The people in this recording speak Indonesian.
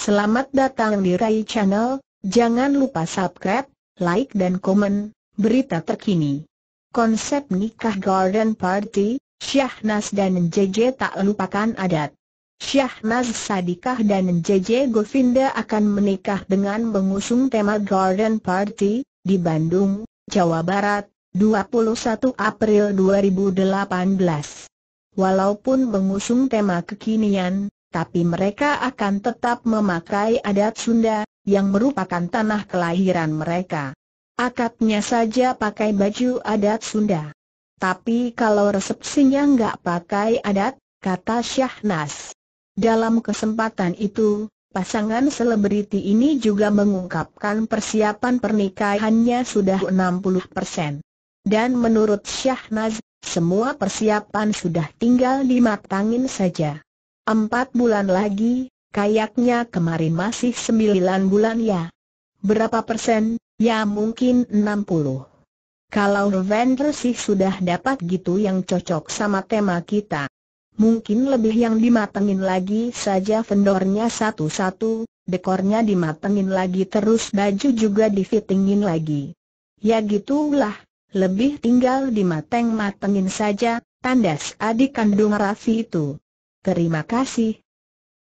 Selamat datang di Rai Channel, jangan lupa subscribe, like dan komen, berita terkini. Konsep nikah Garden Party, Syahnas dan JJ tak lupakan adat. Syahnas Sadikah dan JJ Govinda akan menikah dengan mengusung tema Garden Party, di Bandung, Jawa Barat, 21 April 2018. Walaupun mengusung tema kekinian, tapi mereka akan tetap memakai adat Sunda, yang merupakan tanah kelahiran mereka. Akadnya saja pakai baju adat Sunda. Tapi kalau resepsinya nggak pakai adat, kata Syahnas. Dalam kesempatan itu, pasangan selebriti ini juga mengungkapkan persiapan pernikahannya sudah 60%. Dan menurut Syahnas, semua persiapan sudah tinggal dimatangin saja. Empat bulan lagi, kayaknya kemarin masih sembilan bulan ya. Berapa persen? Ya mungkin enam puluh. Kalau Ravender sih sudah dapat gitu yang cocok sama tema kita. Mungkin lebih yang dimatengin lagi saja vendornya satu-satu, dekornya dimatengin lagi terus baju juga difittingin lagi. Ya gitulah, lebih tinggal dimateng-matengin saja, tandas adik kandung Raffi itu. Terima kasih,